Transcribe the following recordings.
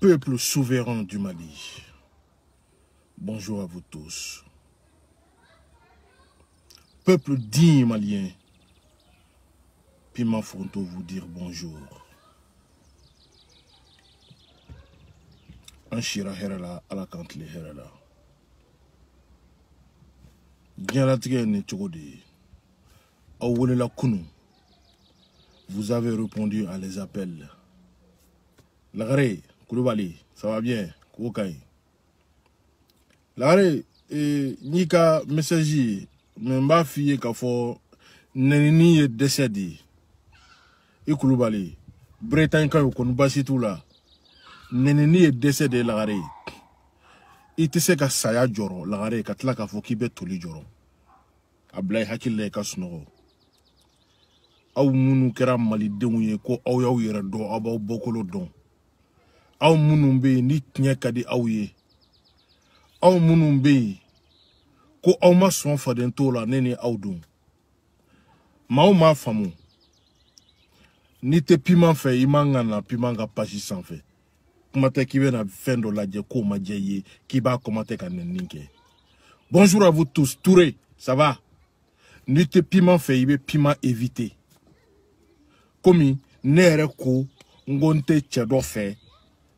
peuple souverain du Mali, bonjour à vous tous. Peuple digne malien, Piment Fronto vous dire bonjour. Anshira Herala, Alakantli Herala. Dianlatigé au Tchogode, la Kunu, vous avez répondu à les appels. Kouloubali, sa va bien, koukai. Lagare, e, ni ka mesajie, men ba fye ka fo, neniniye desedi. E Kouloubali, bretankan yo kon basi tou la, neniniye desede lagare. Itise e ka saya joron lagare, katla ka fo kibetou li joron. Ablay haki le kas nou. Au mounou kera mali dengou ye, ko aou yaou yera don, aou ba ou bokolo don. aw minnu bɛ yen ni tiɲɛ ka di aw ye aw minnu bɛ yen ko aw ma sɔn faden t'o la ne ni aw don maaw m'a faamu n'i tɛ piman fɛ i man ka na piman ka pasi sanfɛ kuma tɛ k'i bɛna fɛn dɔ lajɛ k'o ma diya i ye k'i b'a kɔmate ka nɛni kɛ bonjour à vous tous Touré ça va n'i tɛ piman fɛ i bɛ piman éviter komi ne yɛrɛ ko n ko n tɛ cɛ dɔ fɛ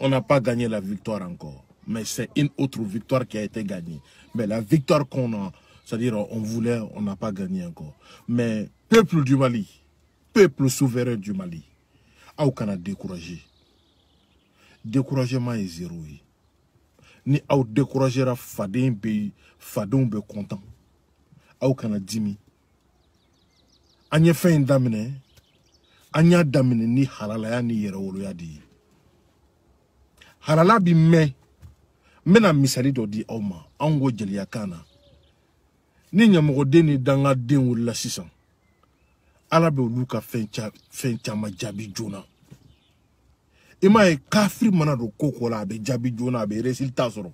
on n'a pas gagné la victoire encore. Mais c'est une autre victoire qui a été gagnée. Mais la victoire qu'on a, c'est-à-dire on voulait, on n'a pas gagné encore. Mais peuple du Mali, peuple souverain du Mali, aucun pas découragé. Découragement est zéro Ni aw découragé faden bɛ yen, content. Aw a dimi. a fait d'amene. in On a fait ni halalaya ni fait de harala bi mɛn n bɛna misali dɔ di aw ma anw ko jeliya kan na ni ɲɛmɔgɔden ni dangaden wulila sisan ala bɛ olu ka fɛn caman jaabi joona i m'a ye kafiri mana don ko ko la a bɛ jaabi joona a bɛ resultat sɔrɔ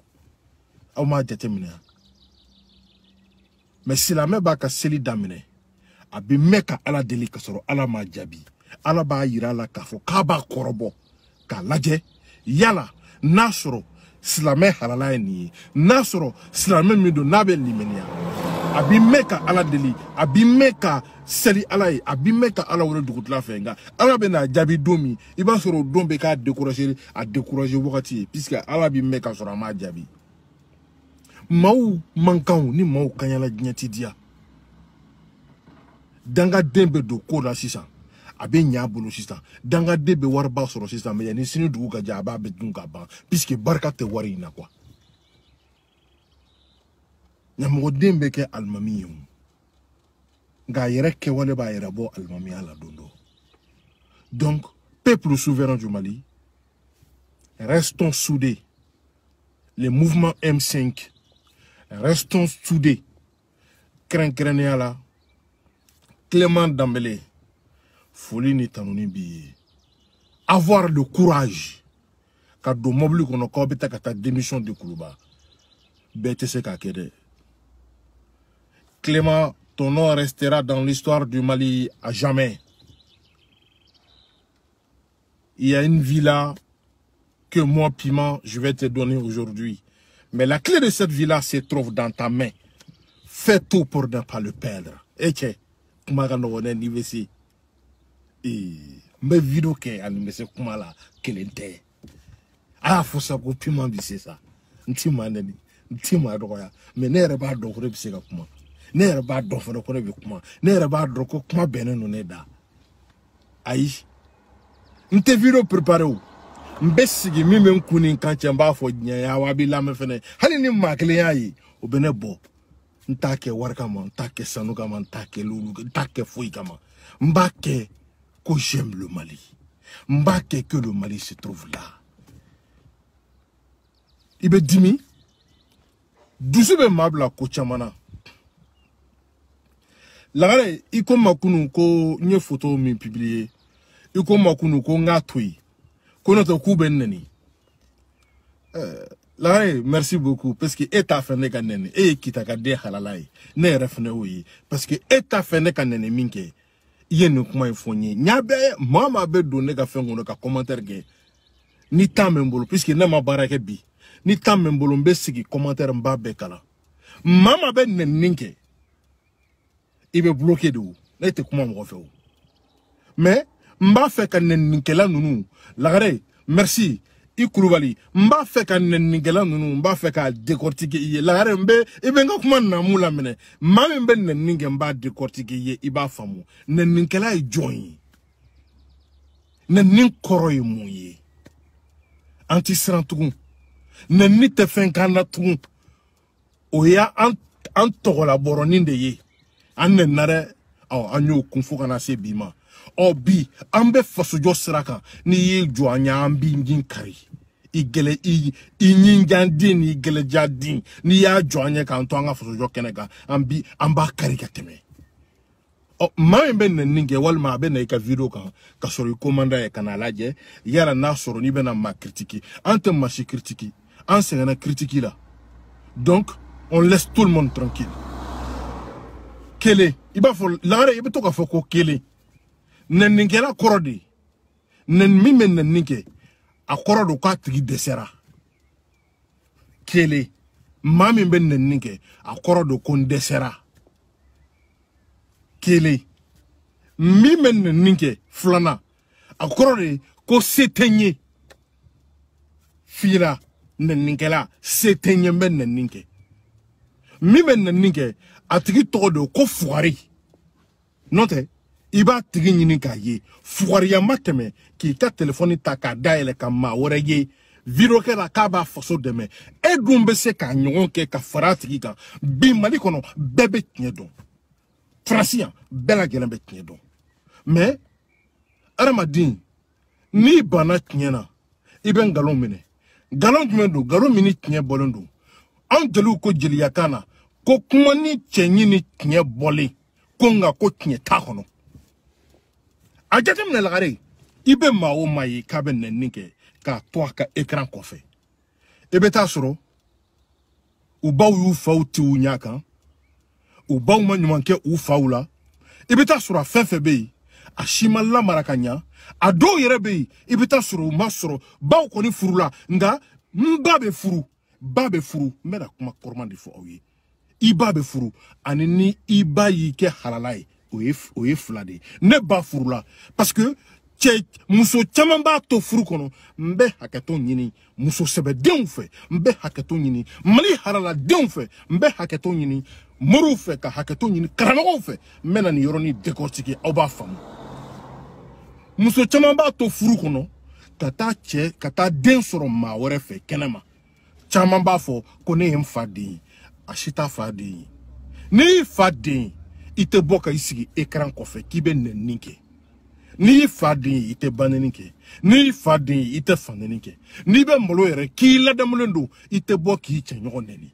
aw m'a jateminɛ mɛ silamɛ b'a ka seli daminɛ a bɛ mɛn ka ala deli ka sɔrɔ ala m'a jaabi ala b'a yira a la k'a fɔ k'a b'a kɔrɔbɔ k'a lajɛ yala n'a sɔrɔ silamɛ halala ye nin ye n'a sɔrɔ silamɛ min don n'a bɛ limaniya a b'i mɛn ka ala deli a b'i mɛn ka seli ala ye a b'i mɛn ka ala wele dugutila fɛ nka ala bɛ n'a jaabi don min i b'a sɔrɔ o don bɛ k'a découragé a découragé wagati ye puisque ala b'i mɛn ka sɔrɔ a m'a jaabi maaw man kanw ni maaw kaɲala diɲɛ ti diya dangaden bɛ don ko la sisan Abenya bɛ danga danga bolo sisan dangaden bɛ wariba sɔrɔ sisan mɛ yanni sini dugu ka jɛ dun ban puisque barika tɛ wari na kuwa ɲamɔgɔden bɛ kɛ alimami ye la donc peuple souverain du Mali restons soudés les mouvements M5 restons soudés kɛrɛnkɛrɛnnenya la Clément Dambélé Folie ni avoir le courage car don mobili qu'on k'aw bɛ ta démission du kuluba bête c'est se clément ton nom restera dans l'histoire du mali à jamais il y a une villa que moi piment je vais te donner aujourd'hui mais la clé de cette villa se trouve dans ta main fais tout pour ne pas le perdre et que kuma n'i n bɛ video kɛ ani n bɛ se kuma la kelen tɛ a y'a fɔ sa ko pima bi se sa n ti maa nɛni n ti maa dɔgɔya mɛ ne yɛrɛ b'a dɔn ko ne bɛ se ka kuma ne yɛrɛ b'a dɔn fana ko ne bɛ kuma ne yɛrɛ b'a dɔn ko kuma bɛnnen don ne da ayi n tɛ video prepare o n bɛ sigi min bɛ n kun ni n kan cɛ n b'a fɔ diɲɛ ye awa a b'i lamɛn fɛnɛ hali ni maa kelen y'a ye o bɛ ne bɔ n t'a kɛ wari kama n t'a kɛ sanu kama n t'a kɛ lulu n t'a kɛ foyi kama n b'a kɛ que j'aime le Mali. Mbake que le Mali se trouve là. I be dimi. Dusu be mabla ko chamana. Lagare, iko makunu ko nye photo mi publier. Iko makunu ko nga tui. Kono to ku ben neni. Euh, Lagare, merci beaucoup. Parce que eta fene ka neni. E kita ka de halala ye. Ne refne ou ye. Parce que eta fene ka neni minke. i ye nin kuma in fɔ n ye ɲa bɛɛ maa maa bɛ don ne ka fɛn kɔnɔ ka kɔmantɛri kɛ ni tan bɛ n bolo puisque ne ma baara kɛ bi ni tan bɛ n bolo n bɛ sigi kɔmantɛri n b'a bɛɛ kalan maa maa bɛ nɛnini kɛ i bɛ bloqué de o ne tɛ kuma mɔgɔ fɛ o mais n b'a fɛ ka nɛninikɛla ninnu lagare merci i kulubali n b'a fɛ ka nɛninikɛla ninnu n b'a fɛ k'a décortiquer i ye lagare n bɛ i bɛ n ka kuma naamu laminɛ maa min bɛ nɛnini kɛ n b'a décortiquer i ye i b'a faamu nɛninikɛla ye jɔn ye nɛnini kɔrɔ ye mun ye an ti siran tugun nɛnini tɛ fɛn k'an na tugun o y'an an tɔgɔlabɔrɔnin de ye an nɛnina dɛ an y'o kun fo ka na se bi ma ɔ bi an bɛ fasojɔ sira kan n'i y'i jɔ an ɲɛ an b'i ɲin kari i gɛlɛ i i ɲinjan den n'i gɛlɛja den n'i y'a jɔ an ɲɛ k'an to an ka fasojɔ kɛnɛ kan an bi an b'a kari ka tɛmɛ ɔ oh, maa min bɛ nɛni kɛ walima a bɛ na i ka video kan ka sɔrɔ i komanda ye ka n'a lajɛ yala n'a sɔrɔ n'i bɛna maa kiritiki an tɛ maa si kiritiki an sɛgɛnna kiritiki la donc on laisse tout le monde tranquille kelen i b'a fɔ lagare i bɛ to k'a fɔ ko kelen naninkɛla kɔrɔ de nani min bɛ nani kɛ a kɔrɔ do k'a tigi dɛsɛra kelen maa min bɛ nani kɛ a kɔrɔ do ko n dɛsɛra kelen min bɛ nani kɛ filanan a kɔrɔ de ko se tɛ n ye fira naninkɛla se tɛ n ye n bɛ nani kɛ min bɛ nani kɛ a tigi tɔgɔ do ko fugari nɔ tɛ i b'a tigi ɲini k'a ye fugariya ma tɛmɛ k'i ka telefɔni ta k'a dayɛlɛ ka maa wɛrɛ ye video kɛra k'a b'a faso dɛmɛ e dun bɛ se k'a ɲɔgɔn kɛ ka fara a tigi kan bi mali kɔnɔ bɛɛ bɛ tiɲɛ dɔn faransi yan bɛɛ lajɛlen bɛ tiɲɛ dɔn mɛ adamaden n'i banna tiɲɛ na i bɛ nkalon minɛ nkalon jumɛn don nkalon min ni tiɲɛ bɔlen don anw jeliw ko jeliya kan na ko kuma ni cɛɲi ni tiɲɛ bɔlen ko nka ko tiɲɛ t'a kɔnɔ a jateminɛ lagare i bɛ maa o maa ye k'a bɛ nɛni kɛ k'a to a ka ekran kɔfɛ i bɛ taa sɔrɔ u baw y'u faw ti u ɲɛ kan u baw ma ɲuman kɛ u faw la i bɛ taa sɔrɔ a fɛn fɛn bɛ yen a si lamara ka ɲa a dɔw yɛrɛ bɛ yen i bɛ taa sɔrɔ u ma sɔrɔ baw kɔni furula nka n ba bɛ furu ba be furu n bɛna kuma kɔrɔman de fɔ aw ye i ba bɛ furu ani ni i ba y'i kɛ halala ye o ye o fila de ye ne ba furula parce cɛ muso caman b'a to furu kɔnɔ n bɛ hakɛto ɲini muso sɛbɛdenw fɛ n bɛ hakɛto ɲini mali haraladenw fɛ n bɛ hakɛto ɲini moriw fɛ ka hakɛto ɲini karamɔgɔw fɛ n bɛ na nin yɔrɔnin dekɔtigi aw b'a faamu muso caman b'a to furu kɔnɔ ka taa cɛ ka taa den sɔrɔ maa wɛrɛ fɛ kɛnɛma caman b'a fɔ ko ne ye n fa den ye a si t'a fa den ye ne y'i fa den ye i tɛ bɔ ka i sigi ekran kɔfɛ k'i bɛ nɛnini kɛ n'i y'i fa den ye i tɛ banɛni kɛ n'i y'i fa den ye i tɛ fanɛni kɛ n'i bɛ malo yɛrɛ k'i ladamulen don i tɛ bɔ k'i cɛɲɔgɔn nɛni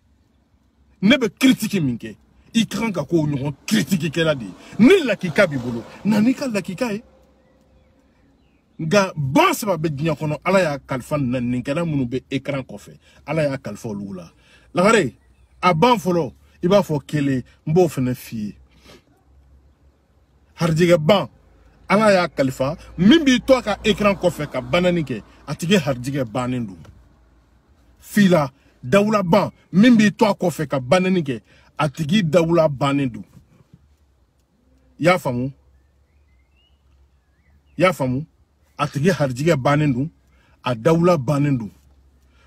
ne bɛ kiritiki min kɛ i ka kan ka k'o ɲɔgɔn kiritikikɛla de ye ni lakika b'i bolo na n'i ka lakika ye nka ban saba bɛ diɲɛ kɔnɔ ala y'a kalifa naninikɛla minnu bɛ ekran kɔfɛ ala y'a kalifa olu la lagare a ban fɔlɔ i b'a fɔ kelen n b'o fana f'i ye harijɛgɛ ban ala y'a kalifa min b'i to ka ekran fe ka banani kɛ a tigi harijɛgɛ fila dawla ban min b'i to a fe ka banani kɛ a tigi dawula don y'a famu y'a famu a tigi banindu don a dawula banindu don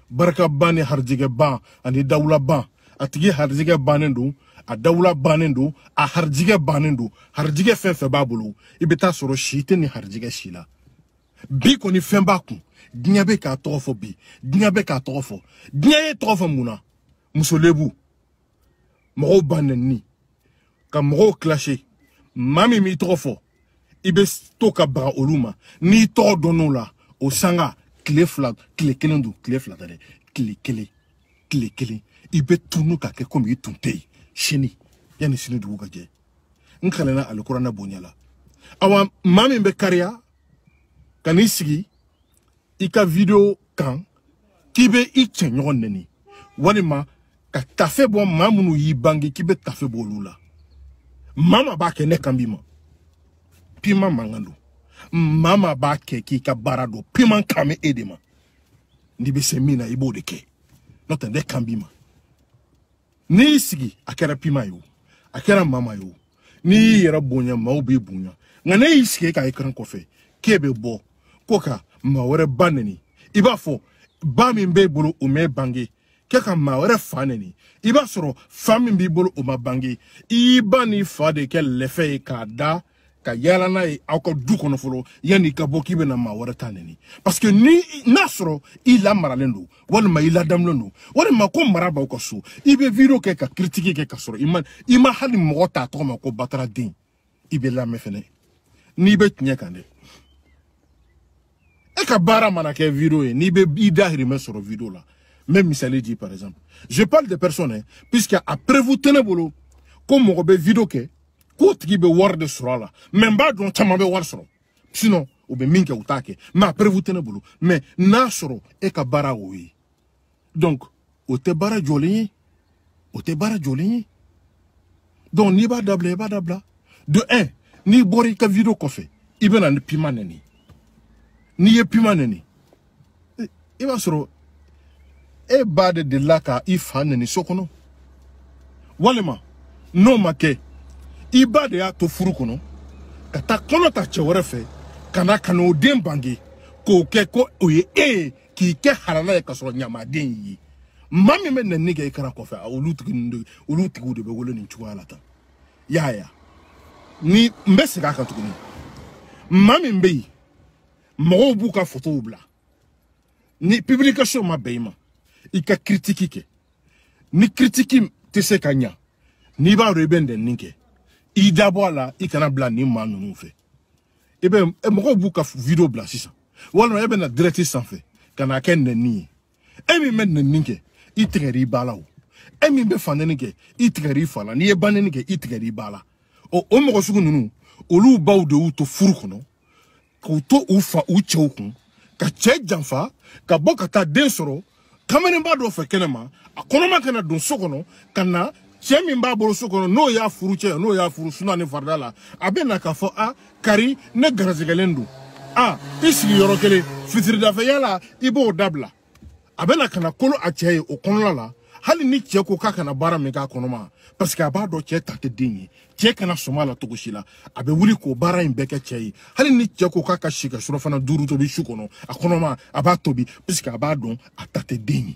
barika ban ni ban ani dawula ban a tigi banindu don a dawula bannen don a harijɛgɛ bannen don harijɛgɛ fɛn fɛn b'a bolo i bɛ taa sɔrɔ si tɛ nin harijɛgɛ si la bi kɔni fɛn b'a kun diɲɛ bɛ k'a tɔgɔ fɔ bi diɲɛ bɛ k'a tɔgɔ fɔ diɲɛ ye tɔgɔ fɔ mun na musolebu mɔgɔw ba nɛnini ka mɔgɔw kilase maa min b'i tɔgɔ fɔ i bɛ to ka baga olu ma n'i tɔgɔ dɔnn'o la o sanga tile fila tile kelen don tile fila tɛ dɛ tile kelen tile kelen i bɛ tunu ka kɛ komi i tun tɛ yen sini yani sini dugu ka jɛ n kalanna alikuranna bonya la awa maa min bɛ kariya ka n'i sigi i ka video kan k'i bɛ i cɛɲɔgɔn nɛni walima ka tafe bɔ maa minnu y'i bange k'i bɛ tafe bɔ olu la maa ma b'a kɛ ne kan bi ma pima mankan don maa ma b'a kɛ k'i ka baara don pima kan bɛ e de ma n'i bɛ se min na i b'o de kɛ n'o tɛ ne kan bi ma n'i sigi a kɛra pima ye o a kɛra mama ye o n'i y'i yɛrɛ bonya maaw b'i bonya nka ne y'i sigi e k'a ekran kɔfɛ k'e bɛ bɔ ko ka maa wɛrɛ ba nɛni i b'a fɔ ba min b'e bolo o m'e bange kɛ ka maa wɛrɛ fa nɛni i b'a sɔrɔ fa min b'i bolo o ma bange i ba n'i fa de kɛ lɛfɛ k'a da ka yala n'a ye aw ka du kɔnɔ fɔlɔ yanni i ka bɔ k'i bɛna maa wɛrɛ ta nɛni parce que ni n'a sɔrɔ i lamaralen don walima i ladamulen don walima ko mara b'aw ka so i bɛ video kɛ ka kiritiki kɛ ka sɔrɔ i ma i ma hali mɔgɔ t'a tɔgɔ ma ko batara den i bɛ lamɛn fɛnɛ n'i bɛ tiɲɛ kan dɛ e ka baara mana kɛ video ye n'i bɛ i dahirimɛ sɔrɔ video la même misali di par exemple je parle de personnes hein, puisque après vous tenez bolo ko mɔgɔ bɛ video kɛ k'o tigi bɛ wari de sɔrɔ a la mɛ n b'a dɔn caman bɛ wari sɔrɔ sinɔn u bɛ min kɛ u t'a kɛ mɛ a perewu tɛ ne bolo mɛ n'a sɔrɔ e ka baara o ye donc o tɛ baara jɔlen ye o tɛ baara jɔlen ye donc n'i b'a dabila i b'a dabila de un n'i bɔra i ka video kɔfɛ i bɛ na ni pima nɛni n'i ye pima nɛni e, i b'a sɔrɔ e ba de delila ka i fa nɛni so kɔnɔ walima n'o ma kɛ i ba de y'a to furu kɔnɔ ka taa kɔnɔ ta cɛ wɛrɛ fɛ ka na ka n'o den bange k'o kɛ ko o ye e ye k'i kɛ harala ye ka sɔrɔ ɲamaden y'i ye maa min bɛ nɛni kɛ i kɛra kɔfɛ olu tigi ninnu olu tigiw de bɛ wolo nin cogoya la tan y'a ya ni n bɛ segin a kan tuguni maa min bɛ yen mɔgɔw b'u ka fotow bila ni publication ma bɛn i ma i ka kiritiki kɛ ni kiritiki tɛ se ka ɲa n'i b'a dɔn i bɛ nɛni kɛ i dabɔ a la i kana bila nin maa ninnu fɛ i e bɛ e mɔgɔw b'u ka video bila sisan walima e bɛ na direct sanfɛ ka na kɛ nɛni ye e min bɛ nɛni kɛ i tigɛr'i ba la o e min bɛ fanɛni kɛ i tigɛr'i fa la n'i ye banɛni kɛ i tigɛr'i ba la ɔ o mɔgɔ sugu ninnu olu baw de y'u to furu kɔnɔ k'u to u fa u cɛw kun ka cɛ janfa ka bɔ ka taa den sɔrɔ kamalenba dɔ fɛ kɛnɛma a kɔnɔma kana don so kɔnɔ ka na cɛ min b'a bolo so kɔnɔ n'o y'a furu cɛ n'o y'a furu suna ni farida la a bɛ na k'a fɔ a kari ne garizɛgɛlen don a i sigi yɔrɔ kelen fitiridafɛyala i b'o dabila a bɛ na ka na kolo a cɛ ye o kɔnɔna la hali ni cɛ ko k'a kana baara min k'a kɔnɔ parce que a b'a dɔn cɛ ta tɛ den ye cɛ kana la si la a bɛ wuli k'o baara in bɛɛ kɛ cɛ ye hali ni cɛ ko k'a ka si ka duuru tobi su kɔnɔ a kɔnɔma a b'a tobi parce que a b'a dɔn a ta tɛ den ye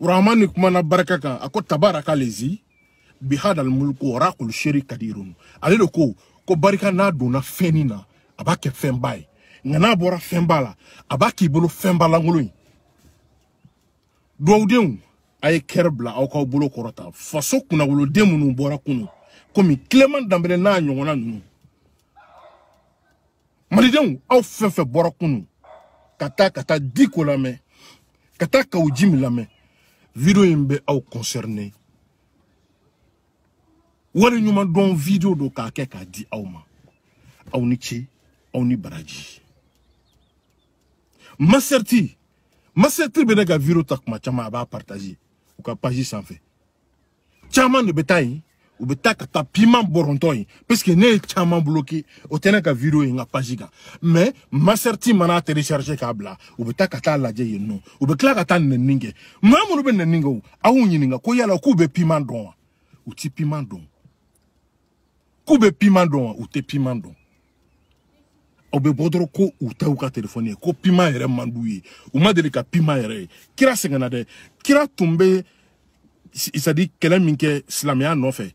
rahamani kumana barika kan a ko tabaraka lezi bi hadal mulku rakul ale de ko ko barika n'a donna fɛnni na a b'a kɛ fɛnba ye nka n'a bɔra fɛnba la a b'a k'i bolo fɛnba lankolon ye duwawudenw a ye kɛri bila aw k'aw bolo kɔrɔta faso kunnawoloden minnu bɔra kunu komi kileman danbɛlɛ n'a ɲɔgɔnna ninnu malidenw aw fɛn fɛn bɔra kunu ka taa ka taa diko lamɛn ka taa kaw ji min lamɛn video in bɛ aw concerné wari ɲuman dɔn video do k'a kɛ k'a di aw ma aw ni ce aw ni baraji maserti maserti bɛ ne ka video ta kuma caman a b'a partage u ka page sanfɛ caman de bɛ taa yen u bɛ taa ka taa piman bɔrɔntɔ ye parceke ne ye caaman bloke o tɛ ne ka video ye n ka pasi kan ma masɛriti mana tɛ recharge k'a bila u bɛ taa ka taa lajɛ yen nɔ u bɛ kila ka taa nɛnini kɛ maa minnu bɛ nɛnini kɛ o aw ɲininka ko yala k'u bɛ piman dɔn wa u tɛ piman dɔn k'u bɛ piman dɔn wa u tɛ piman dɔn aw bɛ bɔ dɔrɔn ko u ta y'u ka telefɔni ye ko piman yɛrɛ man d'u ye u ma deli ka piman yɛrɛ ye kira sɛgɛnna dɛ kira tun bɛ c'est à dire kɛlɛ min kɛ silamɛya nɔfɛ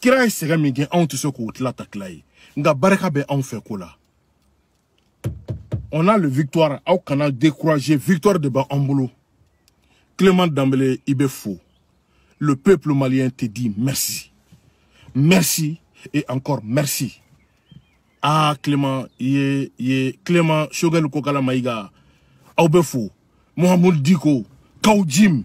kira ye sɛgɛn min kɛ anw tɛ se k'o tila ta tila ye nka barika bɛ anw fɛ ko la on a le victoire aw kana décourager victoire de b'an bolo clément danbele i bɛ fo le peuple malien te dit merci merci et encore merci ah clément i ye ye clément sogɛli kokala mayiga aw ah, bɛ fo mohamed diko kaw jim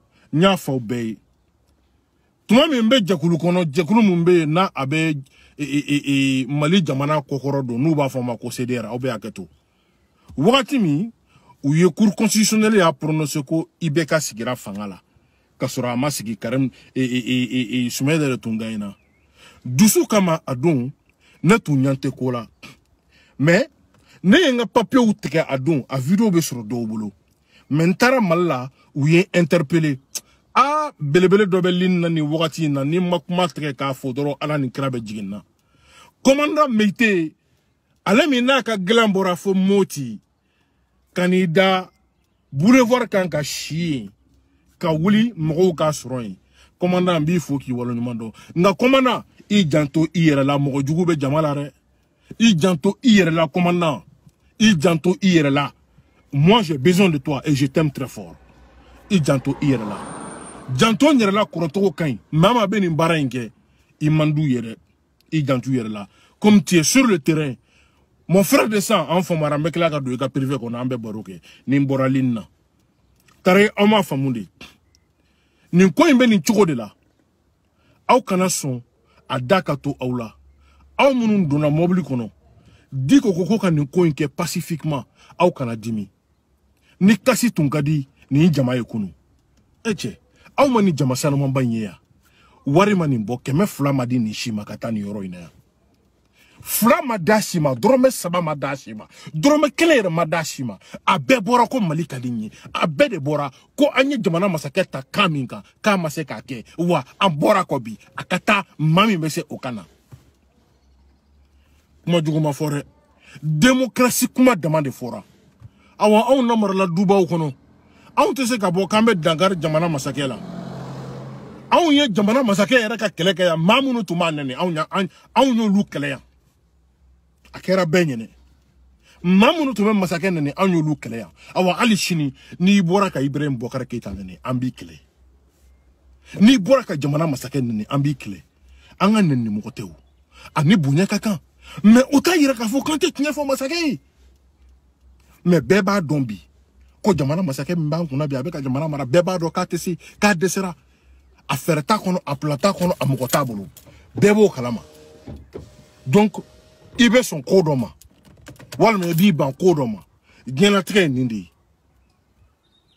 n y'a fɔ aw bɛɛ ye tuma min bɛ jɛkulu kɔnɔ jɛkulu min bɛ yen n'a a bɛ e, e, e, mali jamana kɔkɔrɔ don n'u b'a fɔ a ma ko cdr aw bɛ hakɛ to wagati min u ye cour constitutionnel y'a prononce ko ibk sigira fanga la k'a sɔrɔ a ma sigi karim e, e, e, e, sumayila yɛrɛ tun gaɲina dusu kama a don ne tun ɲan tɛ ko la mɛ ne ye n ka papiyew tigɛ a don a video bɛ sɔrɔ dɔw bolo mɛ n taara mali la u ye n interpele a belebele dɔ bɛ lini na nin wagati in na ni ma kuma tigɛ k'a fo dɔrɔn ala ni kira bɛ jigin na kɔmanda meite ale min n'a ka gilan bɔra fo moti ka n'i da boulevard kan ka si yen ka wuli mɔgɔw ka sɔrɔ yen kɔmanda n b'i fo k'i waleɲuman dɔn nka kɔmanda i janto i yɛrɛ la mɔgɔ jugu bɛ jama la dɛ i janto i yɛrɛ la kɔmanda i janto i yɛrɛ la moi j'ai besoin de toi et je t'aime très fort i janto i yɛrɛ la janto n yɛrɛla kɔrɔtɔgɔ ka ɲi maa ma bɛ nin baara in kɛ i man d'u yɛrɛ i jantu yɛrɛ la comme tu es sur le terrain mon frère de sang an faamuyara n bɛ tila ka don i ka privé kɔnɔ an bɛ baro kɛ nin bɔra lini na tari aw m'a faamu de nin ko in bɛ nin cogo de la aw kana sɔn a da ka to aw la aw minnu donna mɔbili kɔnɔ di ko ko ko ka nin ko in kɛ pacifiquement aw kana dimi ni kasi tun ka di nin jama ye kunu e eh, cɛ aw ma nin jama sanumanba in wari ma nin bɔ kɛmɛ fila ma di nin si ma ka taa nin yɔrɔ in na yan fila ma d'a si ma dɔrɔmɛ saba ma d'a si ma dɔrɔmɛ kelen yɛrɛ ma d'a si ma a bɛɛ bɔra ko mali ka di n ye a bɛɛ de bɔra ko an ye jamana masakɛ ta kan min kan k'a ma se k'a kɛ wa an bɔra kɔ bi a ka taa maa min bɛ se o kan na kuma jugu ma fɔ dɛ demokarasi kuma dama de fɔra awa anw namarala dubaw kɔnɔ anw tɛ se ka bɔ k'an bɛ dankari jamana masakɛ la anw ye jamana masakɛ yɛrɛ ka kɛlɛ kɛ yan maa minnu tun b'a nɛni anw y'olu kɛlɛ yan a kɛra bɛɛ ɲɛnɛ maa minnu tun bɛ masakɛ nɛni anw y'olu kɛlɛ yan awa hali sini n'i bɔra ka ibrahim bɔkari keyita nɛni an b'i kɛlɛ n'i bɔra ka jamana masakɛ nɛni an b'i kɛlɛ an ka nɛnimɔgɔ tɛ o ani bonya ka kan mɛ o t'a yira k'a fɔ k'an tɛ tiɲɛ fɔ masakɛ ye mɛ bɛɛ b'a dɔn bi ko jamana masakɛ min b'an kunna bi a bɛ ka jamana mara bɛɛ b'a dɔn k'a tɛ se k'a dɛsɛra a fɛɛrɛ t'a kɔnɔ a pula t'a kɔnɔ a mɔgɔ t'a bolo bɛɛ b'o kalama donc i bɛ sɔn ko dɔ ma walima i b'i ban ko dɔ ma diɲɛlatigɛ ye nin de ye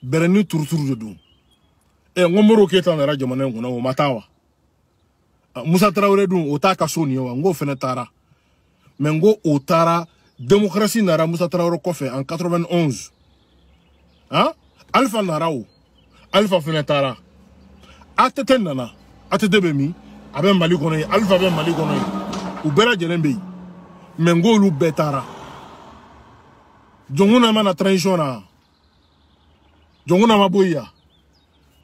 bɛrɛ ni turuturu de don ɛ n ko moriw keyita nana jamana in kunna o ma taa wa musa tarawele dun o t'a ka so nin ye wa n k'o fana taara mɛ n ko o taara démocratie nana musa tarawele kɔfɛ en 91 han alifa nara o alifa fɛnɛ taara atɛtɛ nana atɛtɛ bɛ min a bɛ mali kɔnɔ ye alifa bɛ mali kɔnɔ ye u bɛɛ lajɛlen bɛ yen mɛ n k'olu bɛɛ taara jɔnkun na ma na transition na jɔnkun na ma bɔ yen yan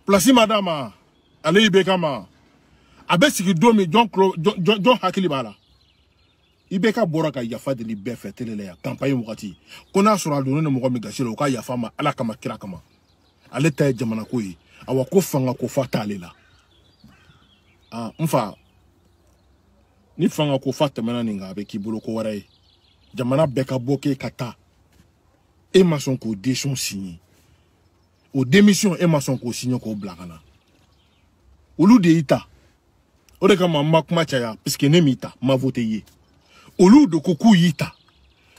pilasi ma d'a ma ale y'i bɛ k'a ma a bɛ sigi don min jɔn kulo jɔn jɔn hakili b'a la. i bɛɛ ka bɔra ka yafa deli bɛɛ fɛ tele la yan kanpaɲi wagati ko n'a sɔrɔ a donnen ni mɔgɔ min gasi la o ka yafa ma ala kama kira kama ale ta ye jamanako ye awa ko fanga ko fa t'ale la ah, n fa ni fanga ko fa tɛmɛna nin kan a bɛ k'i bolo ko wɛrɛ ye jamana bɛɛ ka bɔ k'e ka taa e ma sɔn k'o desɔn signé o démission e ma sɔn k'o signé k'o bila ka na olu de y'i ta o de kama n ma kuma caya puisque ne m'i ta n ma voté i ye olu de ko k'u y'i ta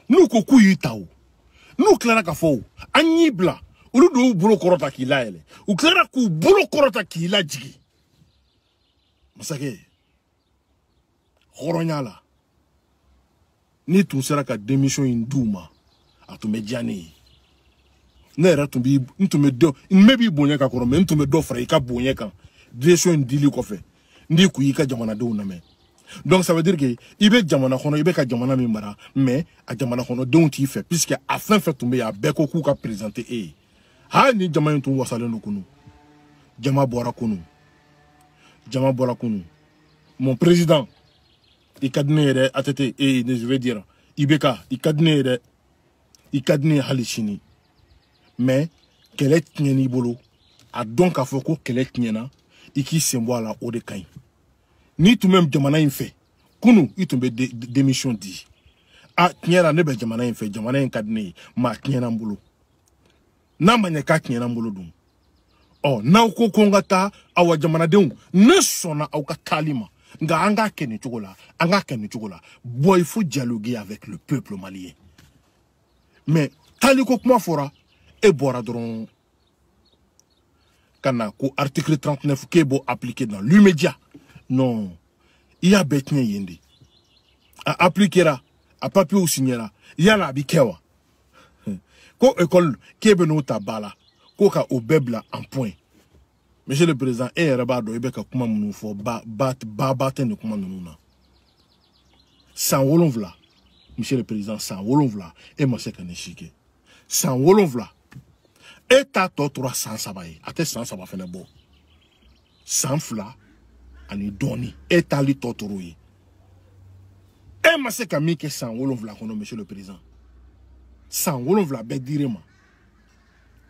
n'u ko k'u y'i ta o n'u tilara ka fɔ o an y'i bila olu de y'u bolo kɔrɔta k'i layɛlɛ u tilara k'u bolo kɔrɔta k'i lajigi masakɛ hɔrɔnya la n'i tun sera ka denmisɛn in di u ma a tun bɛ diya ne ye ne yɛrɛ tun b'i n tun bɛ dɔ n bɛ b'i bonya ka kɔrɔ mɛ n tun bɛ dɔ fara i ka bonya kan denmisɛn in dili kɔfɛ n kun i ka jamanadenw lamɛn donc ça veut dire que i bɛ jamana kɔnɔ i bɛ ka jamana min mara mais a jamana kɔnɔdenw t'i fɛ puisque a fɛn fɛn tun bɛ yen a bɛɛ ko k'u ka présenter e eh. ye ah, hali ni jama in tun wasalen don kunun jama bɔra kunun jama bɔra kunun mon président i ka di ne yɛrɛ ATT e eh, ye je vais dire IBK i ka di ne yɛrɛ i ka di ne ye hali sini mais kɛlɛ tiɲɛn'i bolo a dɔn k'a fɔ ko kɛlɛ tiɲɛna i k'i sen bɔ a la o de ka ɲi n'i tun bɛ jamana in fɛ kunu i tun bɛ démission di a ah, tiɲɛ na ne bɛ jamana in fɛ jamana in ka di oh, ne ye maa tiɲɛna n bolo n'a ma ɲɛ k'a tiɲɛna n bolo dun ɔ n'aw ko ko n ka taa awa jamanadenw ne sɔnna aw ka taali ma nka an k'a kɛ nin cogo la an k'a kɛ nin cogo la bɔn il faut dialoguer avec le peuple malien mais taliko kuma fɔra e bɔra dɔrɔn ka na ko article 39 k'e b'o appliquer dans l'immédiat non i y'a bɛɛ tiɲɛ yen de a appliquera a papiyew siɲɛra yala a bi kɛ wa ko ekɔli k'e bɛ n'o ta ba la ko ka o bɛɛ bila en point monsieur le président e yɛrɛ b'a dɔn i bɛ ka kuma minnu fɔ ba ba ba tɛ nin kuma ninnu na san wolonwula monsieur le président san wolonwula e ma se ka nin si kɛ san wolonwula e t'a tɔ tora san saba ye a tɛ san saba fɛnɛ bɔ san fila ani doni, e t'ale tɔ toro e ma se ka min kɛ san monsieur le président san wolof la dire ma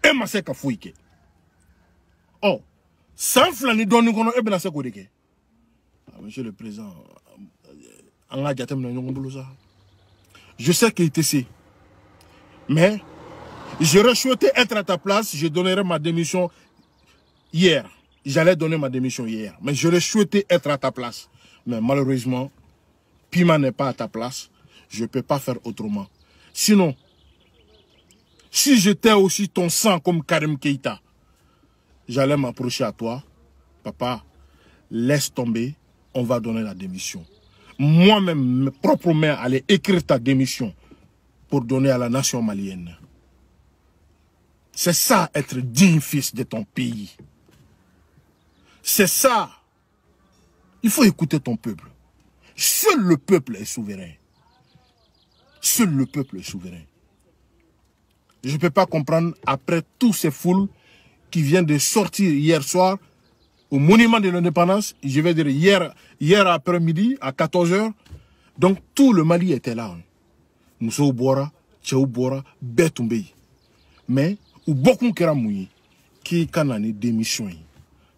e ma se ka foyi oh san fila ni dɔɔni kɔnɔ e bɛna se k'o deke ah, monsieur le président en ka jateminɛ ɲɔgɔn je sais qu'il te sais. mais j'aurais souhaité être à ta place je donnerai ma démission hier J'allais donner ma démission hier, mais je l'ai souhaité être à ta place. Mais malheureusement, Pima n'est pas à ta place. Je ne peux pas faire autrement. Sinon, si j'étais aussi ton sang comme Karim Keita, j'allais m'approcher à toi. Papa, laisse tomber, on va donner la démission. Moi-même, mes propres mains, allais écrire ta démission pour donner à la nation malienne. C'est ça être digne fils de ton pays. C'est ça. Il faut écouter ton peuple. Seul le peuple est souverain. Seul le peuple est souverain. Je ne peux pas comprendre, après toutes ces foules qui viennent de sortir hier soir au monument de l'indépendance, je vais dire hier, hier après-midi à 14h, donc tout le Mali était là. Hein. Moussa Bora, Tchaou Bora, Mais, ou beaucoup qui ont démission. Hein.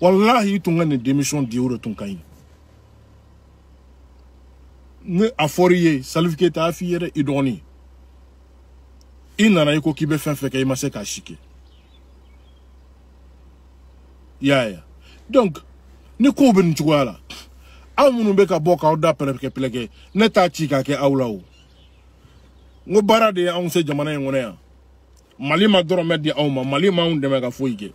wallahi tun ka nin démission di o de tun ka ɲi ne a fɔr'i ye Salif Keita a f'i ye dɛ i dɔgɔni i nana i ko k'i bɛ fɛn fɛn kɛ i ma se k'a si kɛ i y'a ye donc ni kow bɛ nin cogoya la aw minnu bɛ ka bɔ k'aw da pɛrɛpɛrɛpɛrɛ ne t'a ci k'a kɛ aw la o n ko baara de ye anw se jamana in kɔnɔ yan mali ma dɔrɔmɛ di anw ma mali ma anw dɛmɛ ka foyi kɛ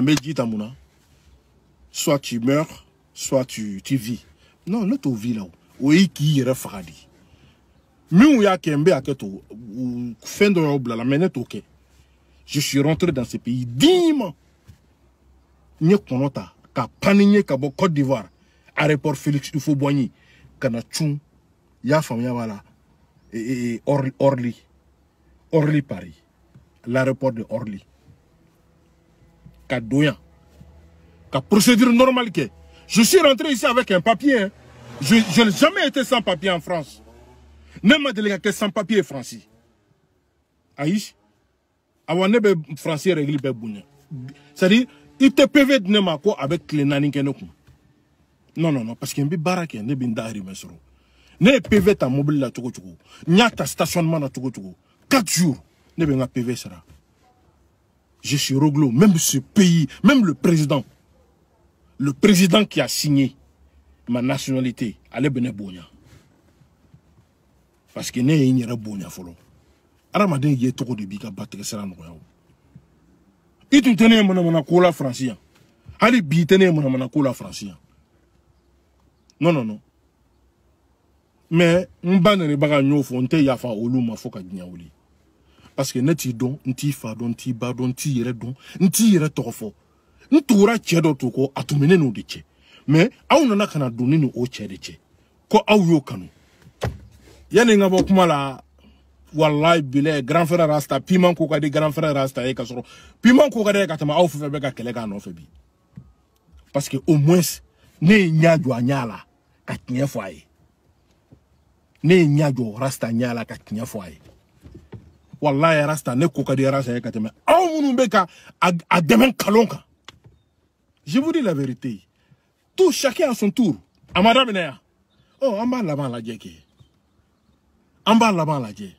Mais Tamuna, soit tu meurs, soit tu, tu vis. Non, tu vis là Oui, qui est refradi. y'a à fin de Je suis rentré dans ce pays dim Nous sommes ka là. Côte d'Ivoire, aéroport Félix Houphouët-Boigny, tchoum, y'a femme, voilà, et, et, Orly, Orly, Orly Paris, l'aéroport de Orly doyen. don procédure normale que je suis rentré ici avec un papier hein. je n'ai jamais été sans papier en France Même ma deli sans papier français. Aïch. awa ne bɛ français règle bɛɛ c'est à dire il te PV de ne ma quoi avec les tile non non non parce que n bɛ ne bɛ n dahirimɛ ne ye PV ta mobili la cogo cogo n y'a ta stationnement na le monde. quatre jours ne bɛ pas. PV je suis Roglo, même ce pays, même le président, le président qui a signé ma nationalité, allez bene Parce que ne yera folo. y yé trop de bika batte sera mona mona francia. Ali bi mona mona francia. Non non non. Mais on a baga nyofo, on fa oluma foka de parce que ne t'i dɔn n t'i fa dɔn n t'i ba dɔn n t'i yɛrɛ dɔn n t'i yɛrɛ tɔgɔ fɔ n tugura cɛ dɔ to ko a tun bɛ ne n'o de cɛ mɛ aw nana ka na don ne ni o cɛ de cɛ ko aw y'o kanu yanni n ka bɔ kuma la walayi bilɛ grand frère rasta piman ko ka di grand frère rasta ye ka sɔrɔ piman ko e ka di ka tɛmɛ aw fɛn fɛn bɛ ka kɛlɛ k'a nɔfɛ bi parce que au moins ne ye ɲɛ jɔ a ɲɛ la ka tiɲɛ fɔ a ye ne ye ɲɛ jɔ rasta ɲɛ la ka tiɲɛ fɔ a ye wallahi ya rasta ne ko ka di rasta sa ye ka tɛmɛ anw kalonka a je vous dis la vérité tout chacun à son tour a ma oh yan la an b'a la lajɛ kɛ an b'a laban lajɛ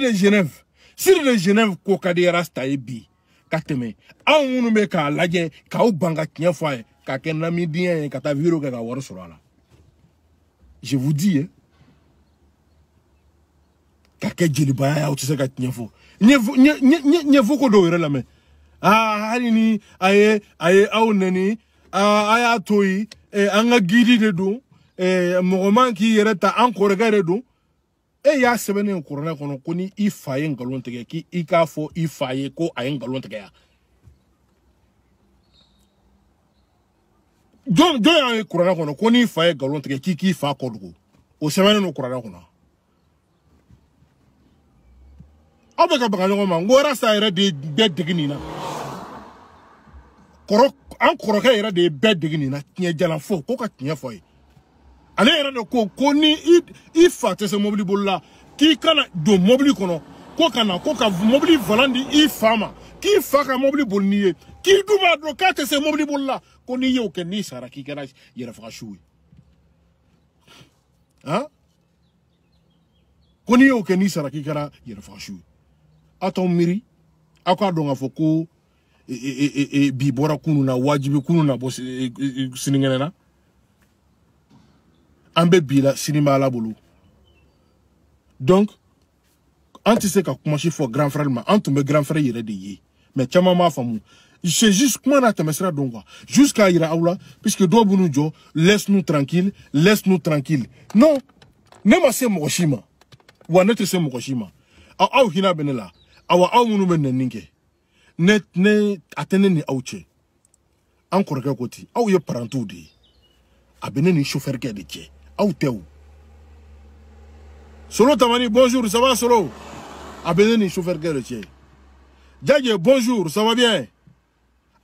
de genève siri de genève ko ka di yɛrɛ sita ye bi ka tɛmɛ anw minnu bɛ k'a u banga ban ka k'a kɛ na ye ka taa wiro ka wari sura la je vous dis hein. ka kɛ jelibaya ye aw tɛ se ka tiɲɛ fɔ ɲɛfɔ ko dɔw yɛrɛ lamɛn aa hali ni aye aye au nani ah aya aa eh, anga to yen an ka gidi de don mɔgɔ man k'i yɛrɛ ta an kɔrɔkɛ de e y'a sebene kɔrɔlen kɔnɔ ko ni i ye nkalon tigɛ k'i ikafo k'a ye ko a ye nkalon tigɛ don jɔn jɔn y'a ye kɔrɔlen kɔnɔ ko n'i ye nkalon tigɛ k'i k'i fa kɔ dogo o sebene don kɔrɔlen kɔnɔ aw bɛ ka baga ɲɔgɔn ma de ye bɛɛ dege nin na de ye bɛɛ dege nin na tiɲɛ jalan fo k'o ka tiɲɛ a ale yɛrɛ de ko ko ni i i fa mobili bolila k'i kana do mobili kɔnɔ ko ka na ko ka mobili valan di k'i faka ka mobili k'i dun b'a dɔn k'a tɛ se mobili boli y'o kɛ n'i k'i kɛra yɛrɛfagasiw ye han Koni n'i y'o kɛ n'i sara k'i kɛra yɛrɛfagasiw ye aw t'anw miiri aw k'a dɔn k'a fɔ ko e e, e, e, e, bi bɔra kunu na wajibi kunu na bɔ e, sinikɛnɛ na an bɛ bi la sini b'a la bolo donc an tɛ se ka kumasi fɔ grand frère ma an tun bɛ grand frère yɛrɛ de ye mais caman b'a faamu c'est juste kuma n'a tɛmɛsira don quoi juste k'a yira aw la puisque dɔw b'u jɔ laisse nous tranquille laisse nous tranquille non ne ma se mɔgɔ si ma wa ne tɛ se mɔgɔ si ma aw hinɛ bɛ ne la awa aw minnu bɛ nɛni kɛ ne ne a tɛ ne ni aw cɛ an kɔrɔkɛ ko ten aw ye parantiw de ye a bɛ ne ni sofɛrikɛ de cɛ aw tɛ o solo tamani bonjour ça va solo a bɛ ne ni sofɛrikɛ de cɛ jajɛ bonjour ça va bien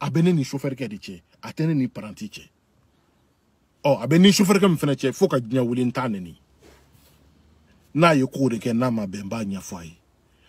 a bɛ ne ni sofɛrikɛ de cɛ a tɛ ne ni paranti cɛ ɔ a bɛ ni sofɛrikɛ min fana cɛ fo ka diɲɛ wuli n t'a nɛni n'a ye kow de kɛ n'a ma bɛn n b'a ɲɛfɔ a ye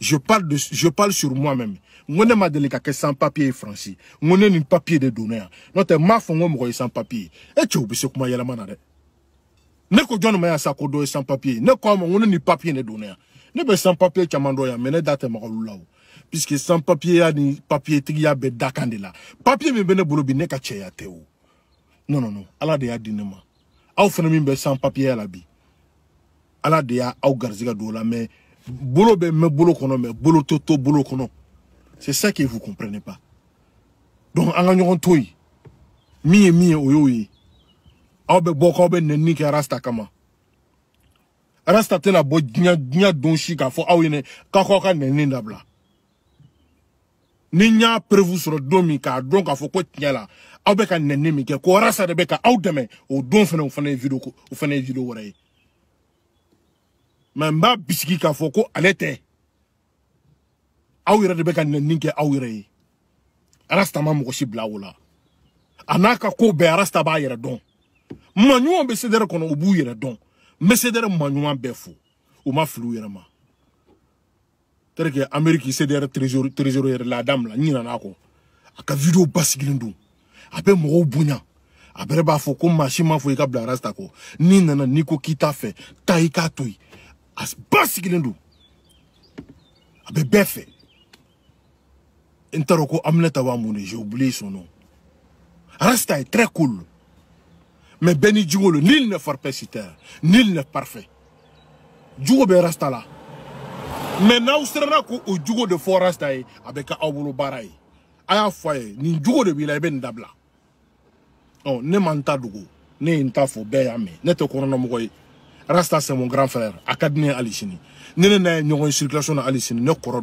je parle, de, je parle sur moi-même. Ngone ma delika ke sans papier franci. Ngone ni papier de donner. Note ma fongo mo sans papier. Et tu obise kuma yela manade. Ne ko jono ma sa ko do sans papier. Ne ko mo ngone ni papier de donner. Ne be sans papier chamando ya mene date ma lulaw. Puisque sans papier ya ni papier tigi ya be dakandela. Papier me bene bolo bi ne ka cheya te o. Non non non. Ala de ya dinema. Aw fene min be sans papier ya la bi. Ala de ya aw garziga do la mais bolo bɛ mɛn bolo kɔnɔ mɛ bolo tɛ to bolo kɔnɔ c'est ça que vous comprenez pas donc an ka ɲɔgɔn to yen min ye min ye o y'o ye aw bɛ bɔ k'aw bɛ nɛnini kɛ rasta kama rasta tɛna bɔ diɲɛ diɲɛ don si k'a fɔ aw ɲɛnɛ k'a k'aw ka nɛnini dabila ni n y'a perewu sɔrɔ don min k'a dɔn k'a fɔ ko tiɲɛ la aw bɛ ka nɛnini min kɛ ko rasta de bɛ ka aw dɛmɛ o don fana o fana ye video o fana ye video wɛrɛ ye mɛ n b'a bisigi k'a fɔ ko ale tɛ aw yɛrɛ de bɛ ka nɛni kɛ aw yɛrɛ ye arasta ma mɔgɔ si bila o la a n'a ka ko bɛɛ arasta b'a yɛrɛ dɔn maɲumanw bɛ sedɛrɛ kɔnɔ u b'u yɛrɛ dɔn n bɛ sedɛrɛ maɲuman bɛɛ fo u ma fili u yɛrɛ ma terikɛ ameriki sedɛrɛ trésor trésor yɛrɛ la a damina n ɲinan'a kɔ a ka video basigilen don a bɛ mɔgɔw bonya a bɛrɛ b'a fɔ ko maa si m'a fɔ i ka bila arasta kɔ n'i nana n'i ko k'i t'a fɛ taa i k'a to yen As ba sigilen don a bɛ bɛɛ fɛ n j'ai oublié son nom rasta est très cool mais bɛɛ ni nil ne nul n'est farpecitaire ne parfait Djoube bɛ rasta là. Maintenant, n'aw siranna ko o jogo de fɔ rasta ye a bɛ kɛ aw bolo baara de b'i ben d'abla. On oh, ne manta n ta dogo ne ye n ta fɔ ne Rasta c'est mon grand frère Académie Alicini. sini ne ne n'a ye circulation na ali ne kɔrɔ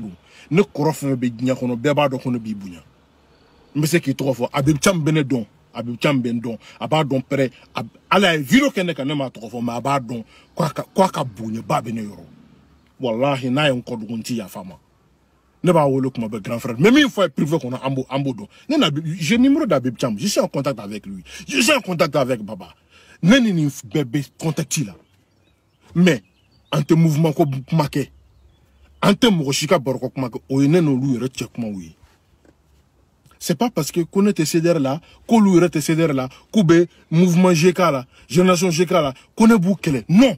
ne kɔrɔ fɛn bɛ diɲɛ kɔnɔ ko ne b'i bonya n qui se k'i tɔgɔ benedon Habib benedon bɛ ne dɔn Habib ne m'a tɔgɔ fɔ mais Abadon, quoi quoi k'a ne n'a ye n kɔ dogo ne b'a wele que mon grand frère Même une fois privé qu'on a ambo ambo don. ne na j'ai numéro d'Habib je suis en contact avec lui je suis en contact avec Baba ne ni nin mɛ an tɛ mouvement ko kuma kɛ an tɛ mɔgɔ si ka barokɔ kuma kɛ o ye ne n'olu yɛrɛ cɛ kumaw ye c'est pas parce que ko ne tɛ cdr la k'olu yɛrɛ tɛ cdr la k'u bɛ mouvement gk la génération gk la ko ne b'u kɛlɛ non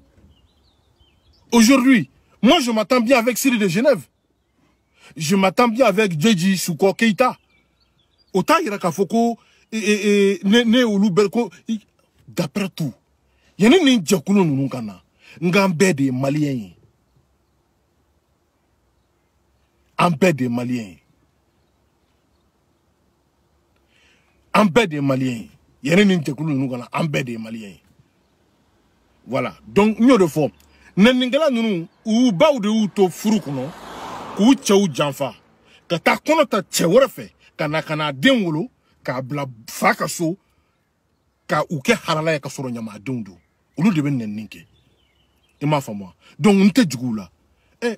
aujourd'hui moi je m'attends bien avec syrie de genève je m'attends bien avec jeji sukɔ keita o t'a yira k'a fɔ ko ne olu bɛɛ ko d'après tout yanni nin jɛkulu ninnu ka na nga bɛɛ de ye maliyɛn ye an bɛɛ de ye maliyɛn ye an bɛɛ de ye maliyɛn ye yɛrɛ ni jɛkulu ninnu kɔnɔ an bɛɛ de ye maliyɛn ye voilà donc n y'o de fɔ nɛninkɛla ninnu u baw de y'u to furu kɔnɔ k'u cɛw janfa ka taa kɔnɔ ta cɛ wɛrɛ fɛ ka na ka n'a den wolo k'a bila fa ka so ka u kɛ harala ye ka sɔrɔ ɲamadenw don olu de bɛ nɛni kɛ I m'a faamu donc on tɛ jigin u la e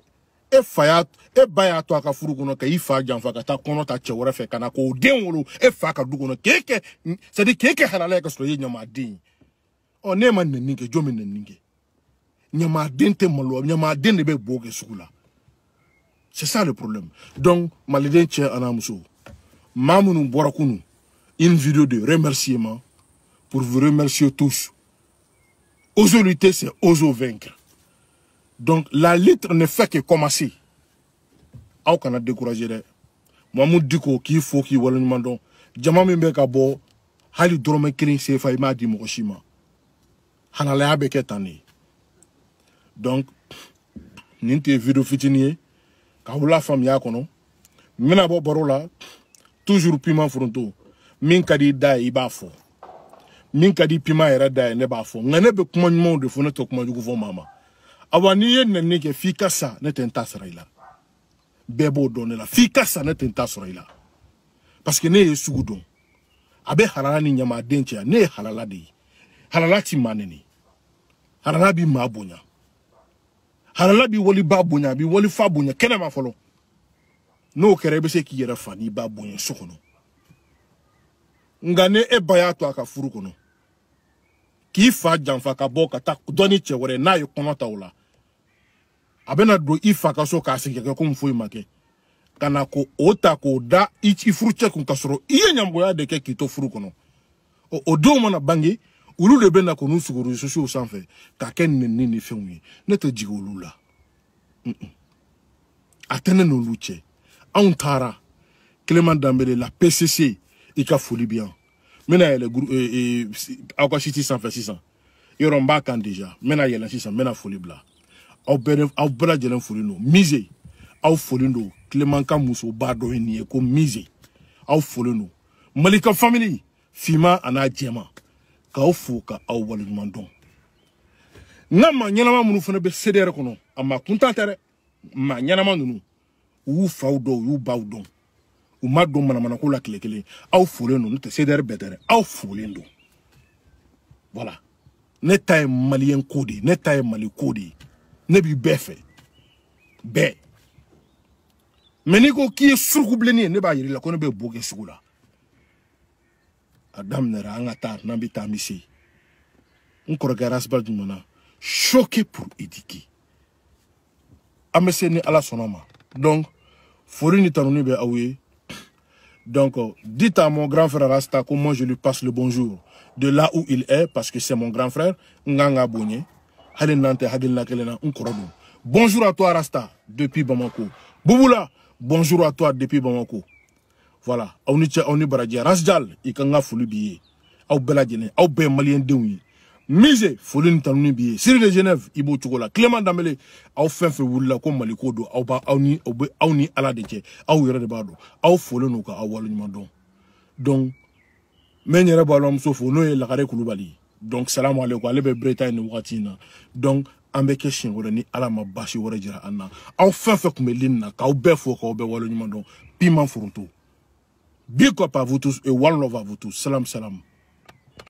e fa e ba y'a to a ka furu kɔnɔ ka i fa ta cɛ wɛrɛ fɛ na k'o den wolo e fa ka du kɔnɔ c'est dit dire k'e kɛ halala ye ka sɔrɔ i ye ɲamaden ye ɔ n'e ma nenni kɛ jɔn bɛ nenni c'est ça le problème donc maliden cɛ an'a muso mamunu minnu une vidéo de remerciement pour vous remercier tous Ozo lutter, c'est oser vaincre. donc la litre ne fait que commencer aw kana décourager dɛ mamu diko k'i fo k'i waleɲuman dɔn jama min bɛ ka bɔ hali dɔrɔmɛ kelen sefa i m'a di mɔgɔ si ma hanalaya bɛ kɛ tan de donc nin tɛ video fitini ye ka wula faamuya kɔnɔ n bɛna bɔ baro la toujours piment foronto min ka di i da ye i b'a fɔ min ka di piment yɛrɛ da ye ne b'a fɔ nka ne bɛ kuma ɲumanw de fɔ ne tɛ kuma jugu fɔ maa ma awa n'i ye nɛni kɛ f'i ka sa ne tɛ n ta sara i la bɛɛ b'o dɔn ne la f'i ka sa ne tɛ n ta sɔrɔ i la paseke ne ye sugu dɔn a bɛ halala ni ɲamaden cɛya ne ye halala de ye halala ti maa nɛni halala bi maa bonya halala bi wali ba bonya a bi wali fa bonya kɛnɛma fɔlɔ n'o kɛra i bɛ se k'i yɛrɛ fa n'i ba bonya so kɔnɔ nka ne e ba y'a to a ka furu kɔnɔ k'i fa janfa ka bɔ ka taa dɔɔni cɛ wɛrɛ n'a ye kɔnɔ ta o la a bɛna don i fa ka so k'a sigi kɛ komi foyi ma kɛ ka na ko o ta k'o da i furu cɛ kun ka sɔrɔ i ye ɲamɔgɔya de kɛ k'i to furu kɔnɔ o denw mana bange olu de bɛ na ko n'u sigiyɔrɔ sosow sanfɛ k'a kɛ nenini ni fɛnw ye ne tɛ jigin olu la a tɛ ne n'olu cɛ anw taara keleman danbele la pcc i ka foli bi yan n bɛna yɛlɛ guru ee ee aw ka siti sanfɛ sisan yɔrɔ n b'a kan deja n bɛna yɛlɛ sisan n bɛna foli bila aw bɛɛ aw bɛɛ lajɛlen folen don mize aw folen don tilemanka musoba dɔ ye nin ye ko mize aw folen don malika family finma a n'a jɛma k'aw fo ka aw waleɲuman dɔn n ka maa ɲɛnama minnu fana bɛ sede yɛrɛ kɔnɔ a maa kuntan tɛ dɛ maa ɲɛnama ninnu u y'u faw dɔn u y'u baw dɔn u ma don manamanako la tile kelen aw folen don n'o tɛ sedɛri bɛɛ tɛ dɛ aw folen don voilà ne ta ye maliyɛn ko de ye ne ta ye mali ko de ye ne b'i bɛɛ fɛ bɛɛ mɛ n'i ko k'i ye surukubilenni ye ne b'a yir'i la ko ne bɛ bo kɛ sugu la a daminɛra an ka taa n'an bɛ taa an bɛ se n kɔrɔkɛ rasiba jumɛn choqué pour éduquer an bɛ se ni ala sɔnna ma donc foli ni tanuni bɛ aw ye Donc, euh, dites à mon grand frère Rasta comment je lui passe le bonjour. De là où il est, parce que c'est mon grand frère, Bonjour à toi Rasta, depuis Bamako. Bouboula, bonjour à toi depuis Bamako. Voilà. On est Rasjal, il y a un fou le billet. Il y a malien de mise foli ni tanuni b'i ye siri de genève i b'o cogo la clément danbele aw fɛn fɛn wulila ko maliko don aw b'a aw ni aw bɛ aw ni ala de cɛ aw yɛrɛ de b'a dɔn aw folen don ka aw waleɲuman dɔn donc n bɛ n yɛrɛ balimamuso fo n'o ye lakare kulubali donc salamu aleykum ale bɛ bretagne ni wagati in na donc an bɛ kɛ siɲɛ wɛrɛ ni ala ma basi wɛrɛ jira an na aw fɛn fɛn tun bɛ lini na k'aw bɛɛ fo k'aw bɛɛ waleɲuman dɔn piman foronto big up à vous tous et one love à vous tous salam salam